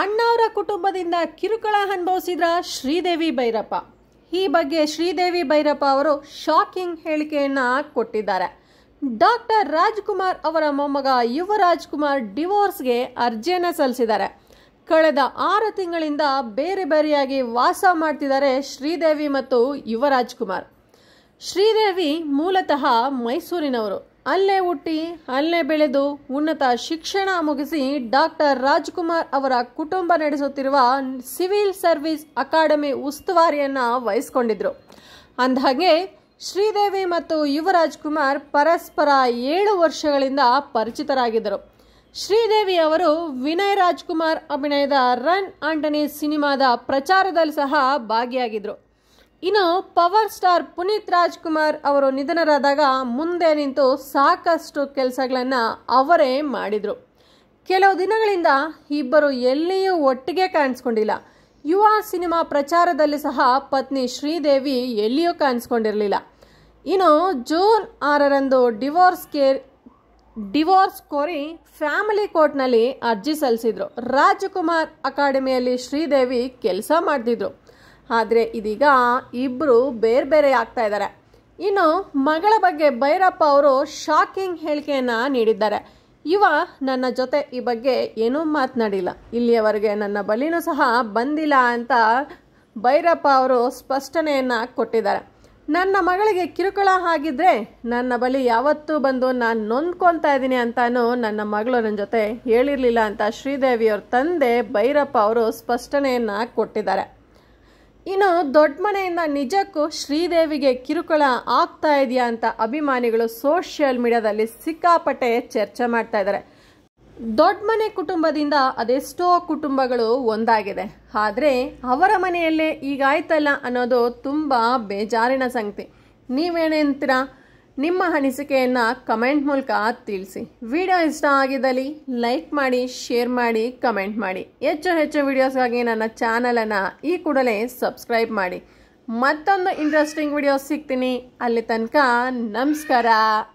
ಅಣ್ಣವರ ಕುಟುಂಬದಿಂದ ಕಿರುಕುಳ ಅನುಭವಿಸಿದ್ರ ಶ್ರೀದೇವಿ ಭೈರಪ್ಪ ಈ ಬಗ್ಗೆ ಶ್ರೀದೇವಿ ಭೈರಪ್ಪ ಅವರು ಶಾಕಿಂಗ್ ಹೇಳಿಕೆಯನ್ನು ಕೊಟ್ಟಿದ್ದಾರೆ ಡಾಕ್ಟರ್ ರಾಜ್ಕುಮಾರ್ ಅವರ ಮೊಮ್ಮಗ ಯುವ ರಾಜ್ಕುಮಾರ್ ಡಿವೋರ್ಸ್ಗೆ ಅರ್ಜಿಯನ್ನು ಸಲ್ಲಿಸಿದ್ದಾರೆ ಕಳೆದ ಆರು ತಿಂಗಳಿಂದ ಬೇರೆ ಬೇರೆಯಾಗಿ ವಾಸ ಮಾಡ್ತಿದ್ದಾರೆ ಶ್ರೀದೇವಿ ಮತ್ತು ಯುವರಾಜ್ ಕುಮಾರ್ ಶ್ರೀದೇವಿ ಮೂಲತಃ ಮೈಸೂರಿನವರು ಅಲ್ಲೇ ಹುಟ್ಟಿ ಅಲ್ಲೇ ಬೆಳೆದು ಉನ್ನತ ಶಿಕ್ಷಣ ಮುಗಿಸಿ ಡಾಕ್ಟರ್ ರಾಜ್ಕುಮಾರ್ ಅವರ ಕುಟುಂಬ ನಡೆಸುತ್ತಿರುವ ಸಿವಿಲ್ ಸರ್ವಿಸ್ ಅಕಾಡೆಮಿ ಉಸ್ತುವಾರಿಯನ್ನು ವಹಿಸಿಕೊಂಡಿದ್ದರು ಅಂದಹಾಗೆ ಶ್ರೀದೇವಿ ಮತ್ತು ಯುವರಾಜ್ ಕುಮಾರ್ ಪರಸ್ಪರ ಏಳು ವರ್ಷಗಳಿಂದ ಪರಿಚಿತರಾಗಿದ್ದರು ಶ್ರೀದೇವಿ ಅವರು ವಿನಯ್ ರಾಜ್ಕುಮಾರ್ ಅಭಿನಯದ ರನ್ ಆಂಟನಿ ಸಿನಿಮಾದ ಪ್ರಚಾರದಲ್ಲಿ ಸಹ ಭಾಗಿಯಾಗಿದ್ದರು ಇನ್ನು ಪವರ್ ಸ್ಟಾರ್ ಪುನೀತ್ ರಾಜ್ಕುಮಾರ್ ಅವರು ನಿಧನರಾದಾಗ ಮುಂದೆ ನಿಂತು ಸಾಕಷ್ಟು ಕೆಲಸಗಳನ್ನು ಅವರೇ ಮಾಡಿದರು ಕೆಲವು ದಿನಗಳಿಂದ ಇಬ್ಬರು ಎಲ್ಲಿಯೂ ಒಟ್ಟಿಗೆ ಕಾಣಿಸ್ಕೊಂಡಿಲ್ಲ ಯುವ ಸಿನಿಮಾ ಪ್ರಚಾರದಲ್ಲಿ ಸಹ ಪತ್ನಿ ಶ್ರೀದೇವಿ ಎಲ್ಲಿಯೂ ಕಾಣಿಸ್ಕೊಂಡಿರಲಿಲ್ಲ ಇನ್ನು ಜೂನ್ ಆರರಂದು ಡಿವೋರ್ಸ್ ಕೇರ್ ಡಿವೋರ್ಸ್ ಕೋರಿ ಫ್ಯಾಮಿಲಿ ಕೋರ್ಟ್ನಲ್ಲಿ ಅರ್ಜಿ ಸಲ್ಲಿಸಿದರು ರಾಜಕುಮಾರ್ ಅಕಾಡೆಮಿಯಲ್ಲಿ ಶ್ರೀದೇವಿ ಕೆಲಸ ಮಾಡ್ತಿದ್ರು ಆದರೆ ಇದೀಗ ಇಬ್ಬರು ಬೇರೆ ಬೇರೆ ಆಗ್ತಾ ಇದ್ದಾರೆ ಇನ್ನು ಮಗಳ ಬಗ್ಗೆ ಭೈರಪ್ಪ ಅವರು ಶಾಕಿಂಗ್ ಹೇಳಿಕೆಯನ್ನು ನೀಡಿದ್ದಾರೆ ಇವ ನನ್ನ ಜೊತೆ ಈ ಬಗ್ಗೆ ಏನೂ ಮಾತನಾಡಿಲ್ಲ ಇಲ್ಲಿಯವರೆಗೆ ನನ್ನ ಬಲಿನೂ ಸಹ ಬಂದಿಲ್ಲ ಅಂತ ಭೈರಪ್ಪ ಅವರು ಸ್ಪಷ್ಟನೆಯನ್ನು ಕೊಟ್ಟಿದ್ದಾರೆ ನನ್ನ ಮಗಳಿಗೆ ಕಿರುಕುಳ ಆಗಿದ್ರೆ ನನ್ನ ಬಳಿ ಯಾವತ್ತೂ ಬಂದು ನಾನು ನೊಂದ್ಕೊತಾ ಇದ್ದೀನಿ ಅಂತಲೂ ನನ್ನ ಮಗಳು ನನ್ನ ಜೊತೆ ಹೇಳಿರಲಿಲ್ಲ ಅಂತ ಶ್ರೀದೇವಿಯವ್ರ ತಂದೆ ಭೈರಪ್ಪ ಅವರು ಸ್ಪಷ್ಟನೆಯನ್ನು ಕೊಟ್ಟಿದ್ದಾರೆ ಇನ್ನು ದೊಡ್ಡ ಮನೆಯಿಂದ ನಿಜಕ್ಕೂ ಶ್ರೀದೇವಿಗೆ ಕಿರುಕುಳ ಆಗ್ತಾ ಇದೆಯಾ ಅಂತ ಅಭಿಮಾನಿಗಳು ಸೋಷಿಯಲ್ ಮೀಡಿಯಾದಲ್ಲಿ ಸಿಕ್ಕಾಪಟ್ಟೆ ಚರ್ಚೆ ಮಾಡ್ತಾ ಇದ್ದಾರೆ ದೊಡ್ಡ ಮನೆ ಕುಟುಂಬದಿಂದ ಅದೆಷ್ಟೋ ಕುಟುಂಬಗಳು ಒಂದಾಗಿದೆ ಆದರೆ ಅವರ ಮನೆಯಲ್ಲೇ ಈಗಾಯ್ತಲ್ಲ ಅನ್ನೋದು ತುಂಬ ಬೇಜಾರಿನ ಸಂಗತಿ ನೀವೇನಂತಿರ ನಿಮ್ಮ ಅನಿಸಿಕೆಯನ್ನು ಕಮೆಂಟ್ ಮೂಲಕ ತಿಳಿಸಿ ವಿಡಿಯೋ ಇಷ್ಟ ಆಗಿದ್ದಲ್ಲಿ ಲೈಕ್ ಮಾಡಿ ಶೇರ್ ಮಾಡಿ ಕಮೆಂಟ್ ಮಾಡಿ ಹೆಚ್ಚು ಹೆಚ್ಚು ವೀಡಿಯೋಸ್ಗಾಗಿ ನನ್ನ ಚಾನಲನ್ನು ಈ ಕೂಡಲೇ ಸಬ್ಸ್ಕ್ರೈಬ್ ಮಾಡಿ ಮತ್ತೊಂದು ಇಂಟ್ರೆಸ್ಟಿಂಗ್ ವಿಡಿಯೋಸ್ ಸಿಗ್ತೀನಿ ಅಲ್ಲಿ ತನಕ ನಮಸ್ಕಾರ